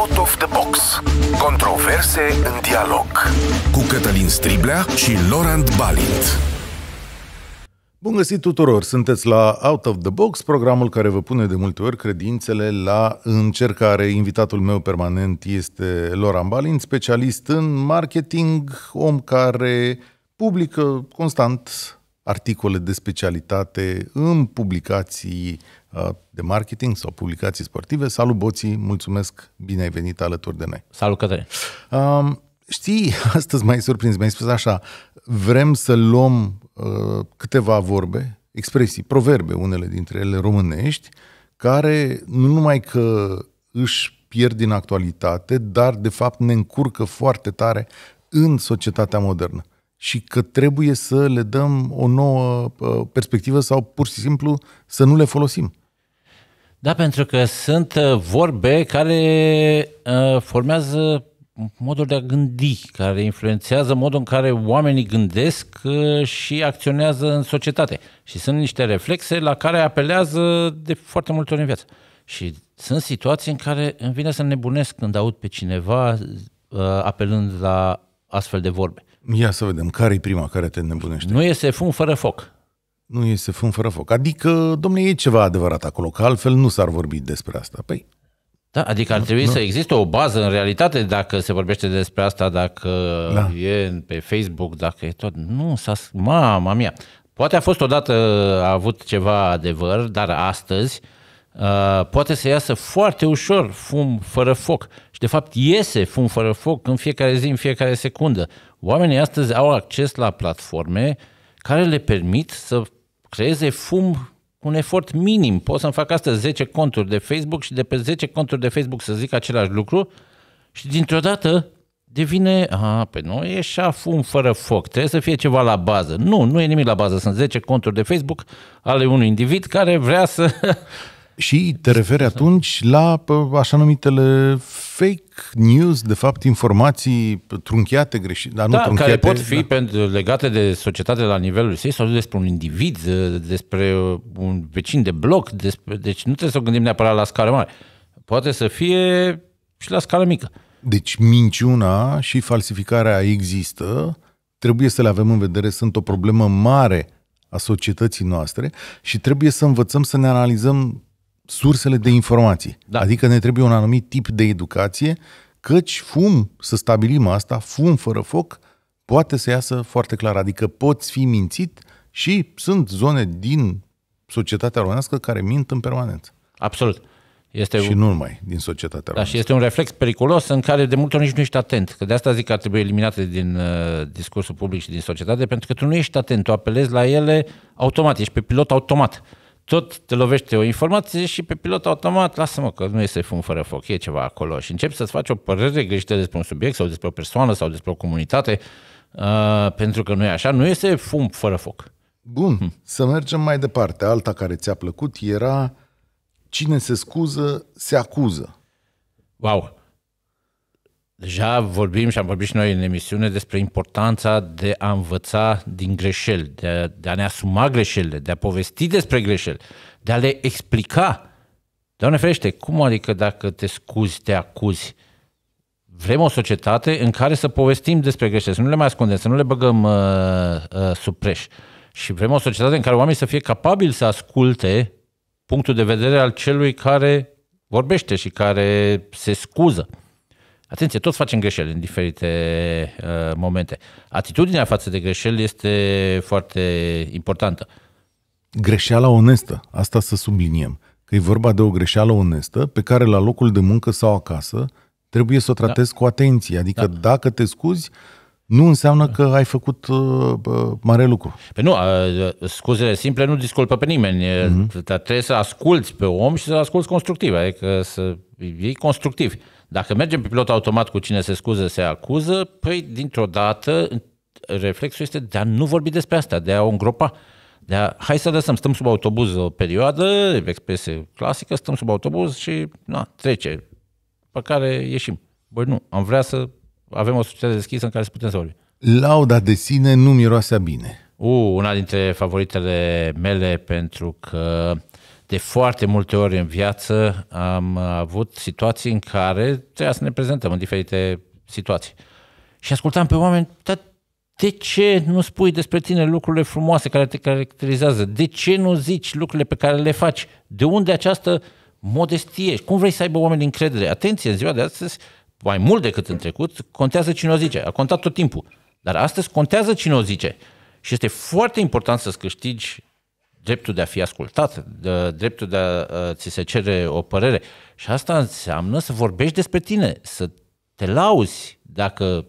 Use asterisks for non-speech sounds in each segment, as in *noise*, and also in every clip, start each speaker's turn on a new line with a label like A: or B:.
A: Out of the Box. Controverse în dialog. Cu Cătălin Striblea și Laurent Balint. Bun găsit tuturor! Sunteți la Out of the Box, programul care vă pune de multe ori credințele la încercare. Invitatul meu permanent este Laurent Balint, specialist în marketing, om care publică constant articole de specialitate în publicații Uh, de marketing sau publicații sportive. Salut, Boții! Mulțumesc! Bine ai venit alături de noi! Salut, Cătălin! Um, știi, *laughs* astăzi m-ai surprins, mi-ai spus așa, vrem să luăm uh, câteva vorbe, expresii, proverbe, unele dintre ele românești, care nu numai că își pierd din actualitate, dar de fapt ne încurcă foarte tare în societatea modernă și că trebuie să le dăm o nouă uh, perspectivă sau pur și simplu să nu le folosim.
B: Da, pentru că sunt uh, vorbe care uh, formează modul de a gândi, care influențează modul în care oamenii gândesc uh, și acționează în societate. Și sunt niște reflexe la care apelează de foarte multe ori în viață. Și sunt situații în care îmi vine să nebunesc când aud pe cineva apelând la astfel de vorbe. Ia să vedem, care e prima care te nebunește? Nu este fum fără foc. Nu este fân fără foc.
A: Adică, domnule, e ceva adevărat acolo, că altfel nu s-ar vorbi despre asta. Păi,
B: da, adică ar trebui nu. să existe o bază în realitate dacă se vorbește despre asta, dacă da. e pe Facebook, dacă e tot. Nu, s-a... mama mia. Poate a fost odată, a avut ceva adevăr, dar astăzi uh, poate să iasă foarte ușor fum fără foc. Și de fapt iese fum fără foc în fiecare zi, în fiecare secundă. Oamenii astăzi au acces la platforme uh, care le permit să creeze fum cu un efort minim. Pot să-mi fac astăzi 10 conturi de Facebook și de pe 10 conturi de Facebook să zic același lucru și dintr-o dată devine, a, pe păi nu, e așa fum fără foc, trebuie să fie ceva la bază. Nu, nu e nimic la bază, sunt 10 conturi de Facebook ale unui individ care vrea să *laughs*
A: Și te referi atunci la așa numitele fake news, de fapt informații trunchiate, greșite, dar nu da, trunchiate. care pot fi da.
B: pentru, legate de societate la nivelul săi sau despre un individ, ă, despre ă, un vecin de bloc, despre, deci nu trebuie să gândim neapărat la scară mare. Poate să fie și la scară mică.
A: Deci minciuna și falsificarea există, trebuie să le avem în vedere, sunt o problemă mare a societății noastre și trebuie să învățăm să ne analizăm sursele de informații. Da. Adică ne trebuie un anumit tip de educație, căci fum, să stabilim asta, fum fără foc, poate să iasă foarte clar. Adică poți fi mințit și sunt zone din societatea românească care mint în permanență.
B: Absolut. Este și un... nu numai din societatea românească. Da, și este un reflex periculos în care de multe ori nici nu ești atent. Că de asta zic că ar trebui eliminate din uh, discursul public și din societate, pentru că tu nu ești atent, tu apelezi la ele automat, ești pe pilot automat tot te lovește o informație și pe pilot automat, lasă-mă că nu este fum fără foc, e ceva acolo și începi să-ți faci o părere greșită despre un subiect sau despre o persoană sau despre o comunitate, uh, pentru că nu e așa, nu este fum fără foc.
A: Bun, hmm. să mergem mai departe. Alta care ți-a plăcut era cine se scuză, se acuză.
B: Wow! Deja vorbim și am vorbit și noi în emisiune despre importanța de a învăța din greșeli, de a, de a ne asuma greșelile, de a povesti despre greșeli, de a le explica. Doamne ferește, cum adică dacă te scuzi, te acuzi? Vrem o societate în care să povestim despre greșeli, să nu le mai ascundem, să nu le băgăm uh, uh, sub preș. Și vrem o societate în care oamenii să fie capabili să asculte punctul de vedere al celui care vorbește și care se scuză. Atenție, toți facem greșeli în diferite uh, momente. Atitudinea față de greșeli este foarte importantă.
A: Greșeala onestă, asta să subliniem, că e vorba de o greșeală onestă pe care la locul de muncă sau acasă trebuie să o tratezi da. cu atenție. Adică da. dacă te scuzi, nu înseamnă că ai făcut uh, mare lucru.
B: Pe păi nu, uh, scuzele simple nu disculpă pe nimeni. Uh-huh. Trebuie să asculți pe om și să-l asculți constructiv, adică să fii constructiv. Uh, dacă mergem pe pilot automat cu cine se scuză, se acuză, păi dintr-o dată reflexul este de a nu vorbi despre asta, de a o îngropa. De a, hai să lăsăm, stăm sub autobuz o perioadă, expresie clasică, stăm sub autobuz și na, trece, pe care ieșim. Băi nu, am vrea să avem o societate deschisă în care să putem să vorbim. Lauda de sine nu miroase bine. Uh, una dintre favoritele mele pentru că de foarte multe ori în viață am avut situații în care trebuia să ne prezentăm în diferite situații. Și ascultam pe oameni, dar de ce nu spui despre tine lucrurile frumoase care te caracterizează? De ce nu zici lucrurile pe care le faci? De unde această modestie? Cum vrei să aibă oamenii încredere? Atenție, în ziua de astăzi, mai mult decât în trecut, contează cine o zice. A contat tot timpul. Dar astăzi contează cine o zice. Și este foarte important să-ți câștigi dreptul de a fi ascultat, de, dreptul de a ți se cere o părere. Și asta înseamnă să vorbești despre tine, să te lauzi dacă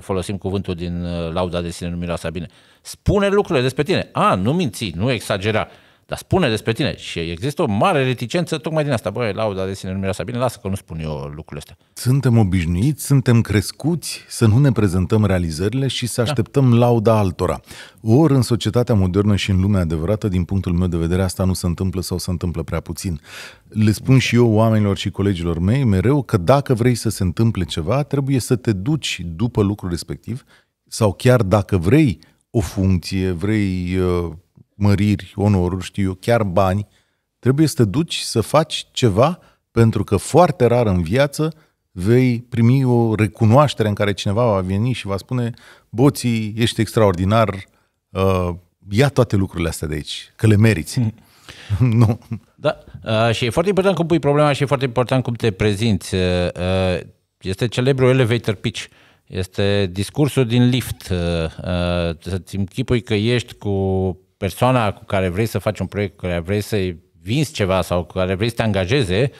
B: folosim cuvântul din lauda de sine nu miroasa bine. Spune lucrurile despre tine. A, nu minți, nu exagera. Dar spune despre tine. Și există o mare reticență tocmai din asta. Băi, lauda de sine nu miroase bine, lasă că nu spun eu lucrurile astea.
A: Suntem obișnuiți, suntem crescuți să nu ne prezentăm realizările și să da. așteptăm da. lauda altora. Ori în societatea modernă și în lumea adevărată, din punctul meu de vedere, asta nu se întâmplă sau se întâmplă prea puțin. Le spun și eu oamenilor și colegilor mei mereu că dacă vrei să se întâmple ceva, trebuie să te duci după lucrul respectiv sau chiar dacă vrei o funcție, vrei uh, măriri, onoruri, știu eu, chiar bani, trebuie să te duci să faci ceva pentru că foarte rar în viață vei primi o recunoaștere în care cineva va veni și va spune Boții,
B: ești extraordinar, uh, ia toate lucrurile astea de aici, că le meriți. Hmm.
A: *laughs* nu.
B: Da, uh, și e foarte important cum pui problema și e foarte important cum te prezinți. uh, uh este celebrul elevator pitch. Este discursul din lift. Uh, uh, să-ți închipui că ești cu persoana cu care vrei să faci un proiect, cu care vrei să-i vinzi ceva sau cu care vrei să te angajeze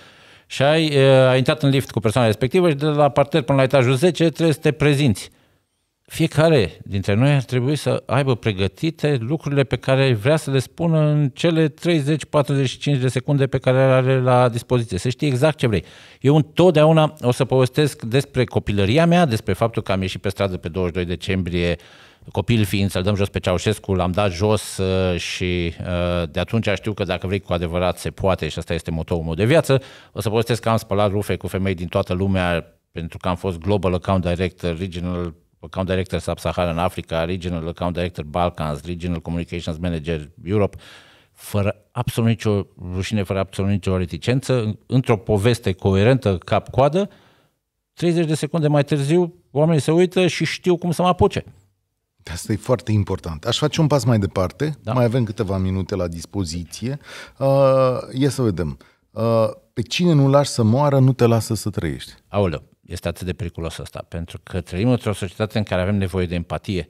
B: și ai, eh, ai intrat în lift cu persoana respectivă și de la parter până la etajul 10 trebuie să te prezinți fiecare dintre noi ar trebui să aibă pregătite lucrurile pe care vrea să le spună în cele 30-45 de secunde pe care le are la dispoziție, să știi exact ce vrei. Eu întotdeauna o să povestesc despre copilăria mea, despre faptul că am ieșit pe stradă pe 22 decembrie copil fiind să-l dăm jos pe Ceaușescu, l-am dat jos uh, și uh, de atunci știu că dacă vrei cu adevărat se poate și asta este motoul meu de viață. O să povestesc că am spălat rufe cu femei din toată lumea pentru că am fost Global Account Director, Regional account director Sub-Saharan Africa, regional account director Balkans, regional communications manager Europe, fără absolut nicio rușine, fără absolut nicio reticență, într-o poveste coerentă cap-coadă, 30 de secunde mai târziu, oamenii se uită și știu cum să mă apuce.
A: Asta e foarte important. Aș face un pas mai departe, da? mai avem câteva minute la dispoziție. Uh, ia să vedem. Uh, pe cine nu lași să moară, nu te lasă să trăiești.
B: Aoleu este atât de periculos asta, pentru că trăim într-o societate în care avem nevoie de empatie,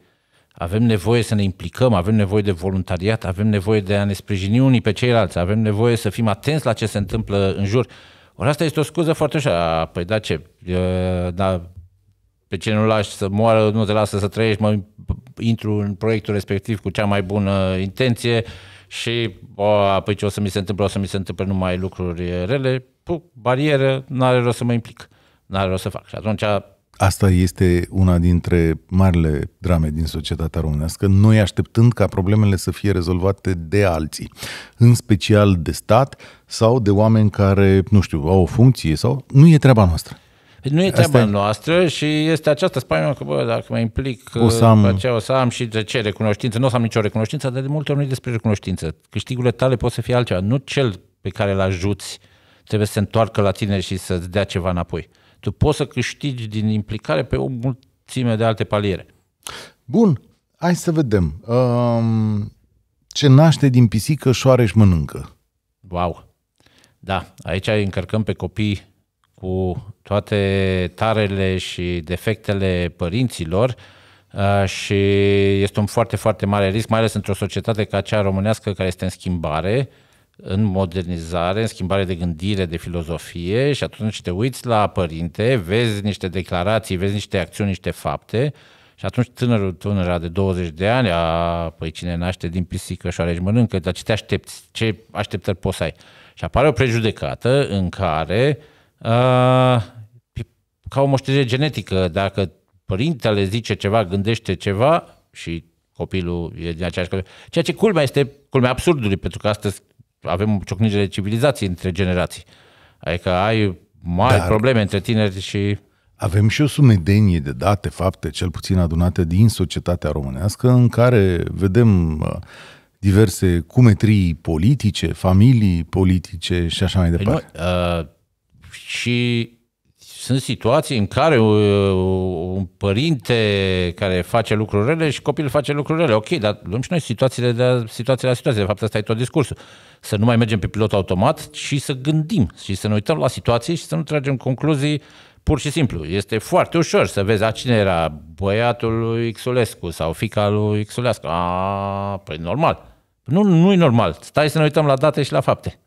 B: avem nevoie să ne implicăm, avem nevoie de voluntariat, avem nevoie de a ne sprijini unii pe ceilalți, avem nevoie să fim atenți la ce se întâmplă în jur. Ori asta este o scuză foarte ușoară. Păi da, ce? Da, pe cine nu lași să moară, nu te lasă să trăiești, mă intru în proiectul respectiv cu cea mai bună intenție și o, păi ce o să mi se întâmple, o să mi se întâmple numai lucruri rele, puc, barieră, nu are rost să mă implic n-are rost să fac. Și atunci
A: Asta este una dintre marile drame din societatea românească, noi așteptând ca problemele să fie rezolvate de alții, în special de stat sau de oameni care, nu știu, au o funcție sau nu e treaba noastră.
B: Păi nu e treaba Asta noastră și este această spaimă că, bă, dacă mă implic, o să am, ce o să am și de ce recunoștință, nu o să am nicio recunoștință, dar de multe ori nu e despre recunoștință. Câștigurile tale pot să fie altceva, nu cel pe care îl ajuți trebuie să se întoarcă la tine și să-ți dea ceva înapoi tu poți să câștigi din implicare pe o mulțime de alte paliere. Bun,
A: hai să vedem. Um, ce naște din pisică, șoare și mănâncă.
B: Wow! Da, aici îi încărcăm pe copii cu toate tarele și defectele părinților uh, și este un foarte, foarte mare risc, mai ales într-o societate ca cea românească care este în schimbare, în modernizare, în schimbare de gândire, de filozofie și atunci te uiți la părinte, vezi niște declarații, vezi niște acțiuni, niște fapte și atunci tânărul, tânăra de 20 de ani, a, păi cine naște din pisică și alegi mănâncă, dar ce te aștepți, ce așteptări poți să ai? Și apare o prejudecată în care, a, ca o moștenire genetică, dacă părintele zice ceva, gândește ceva și copilul e din aceeași copil. Ceea ce culmea este culmea absurdului, pentru că astăzi avem de civilizații între generații. Adică ai mari Dar probleme între tineri și...
A: Avem și o sumedenie de date, fapte, cel puțin adunate din societatea românească, în care vedem uh, diverse cumetrii politice, familii politice și așa mai departe.
B: Păi nu, uh, și sunt situații în care uh, un părinte care face lucruri rele și copilul face lucruri rele. Ok, dar luăm și noi situațiile de situație la situație. De fapt, asta e tot discursul. Să nu mai mergem pe pilot automat și să gândim și să ne uităm la situații și să nu tragem concluzii pur și simplu. Este foarte ușor să vezi a cine era băiatul lui Xulescu sau fica lui Xulescu. A, păi normal. Nu, nu e normal. Stai să ne uităm la date și la fapte.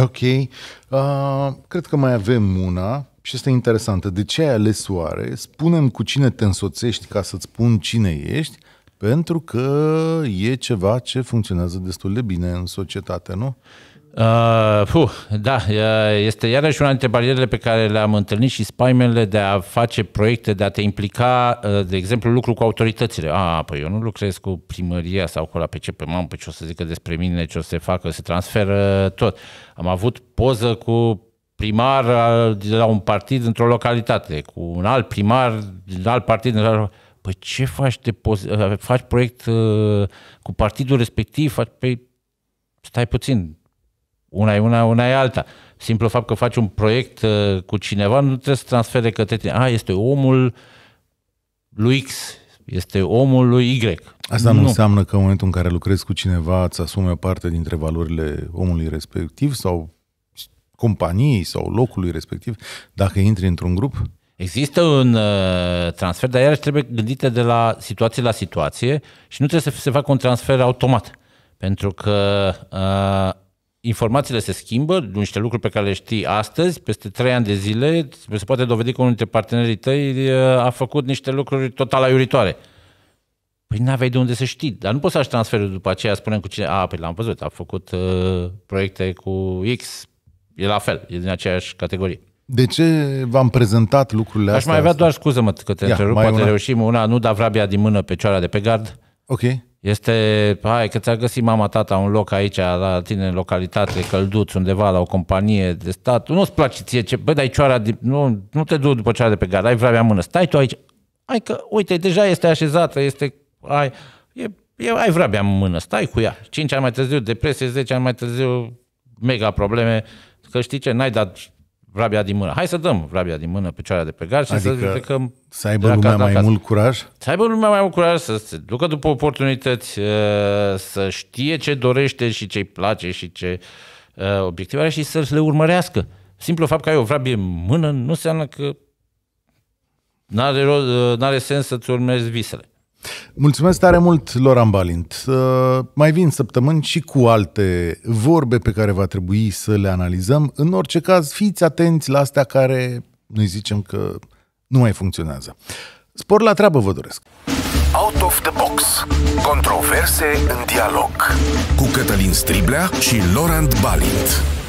A: Ok. Uh, cred că mai avem una și este interesantă. De ce ai ales soare? Spunem cu cine te însoțești ca să-ți spun cine ești, pentru că e ceva ce funcționează destul de bine în societate, nu?
B: Uh, puh, da, este iarăși una dintre barierele pe care le-am întâlnit și spaimele de a face proiecte, de a te implica, uh, de exemplu, lucru cu autoritățile. A, ah, păi eu nu lucrez cu primăria sau cu la pe ce, pe mamă, pe ce o să zică despre mine, ce o să se facă, se transferă tot. Am avut poză cu primar de la un partid într-o localitate, cu un alt primar din alt partid. Păi ce faci? Te poz- faci proiect cu partidul respectiv? Faci, păi stai puțin. Una e una, una e alta. Simplu fapt că faci un proiect cu cineva nu trebuie să transfere către tine. A, este omul lui X, este omul lui Y. Asta nu, nu înseamnă
A: că în momentul în care lucrezi cu cineva îți asume o parte dintre valorile omului respectiv sau companiei sau locului respectiv, dacă intri într-un
B: grup? Există un uh, transfer, dar iarăși trebuie gândite de la situație la situație și nu trebuie să se facă un transfer automat. Pentru că uh, informațiile se schimbă, niște lucruri pe care le știi astăzi, peste trei ani de zile, se poate dovedi că unul dintre partenerii tăi uh, a făcut niște lucruri total aiuritoare. Păi nu aveai de unde să știi, dar nu poți să-și transferul după aceea, spunem cu cine, a, păi l-am văzut, a făcut uh, proiecte cu X E la fel, e din aceeași categorie.
A: De ce v-am prezentat
B: lucrurile Aș astea? Aș mai avea doar scuză, mă, că te Ia, întrerup, poate una. reușim. Una, nu da vrabia din mână pe cioara de pe gard. Ok. Este, hai, că ți-a găsit mama, tata un loc aici, la tine, în localitate, călduț, undeva, la o companie de stat. Nu-ți place ție, ce, bă, dai cioara, de, nu, nu te du după cioara de pe gard, ai vrabia în mână. Stai tu aici, hai că, uite, deja este așezată, este, ai, e, e, ai vrabia în mână, stai cu ea. 5 ani mai târziu, depresie, 10 ani mai târziu, mega probleme, că știi ce, n-ai dat vrabia din mână. Hai să dăm vrabia din mână, pe picioarea de pe gar și adică să că să aibă lumea mai acasă. mult curaj? Să aibă lumea mai mult curaj, să se ducă după oportunități, uh, să știe ce dorește și ce-i place și ce uh, obiective are și să le urmărească. Simplu fapt că ai o vrabie în mână nu înseamnă că n-are, uh, n-are sens să-ți urmezi visele.
A: Mulțumesc tare mult, Loran Balint. Uh, mai vin săptămâni și cu alte vorbe pe care va trebui să le analizăm. În orice caz, fiți atenți la astea care noi zicem că nu mai funcționează. Spor la treabă vă doresc! Out of the Box. Controverse în dialog. Cu Cătălin Striblea și Laurent Balint.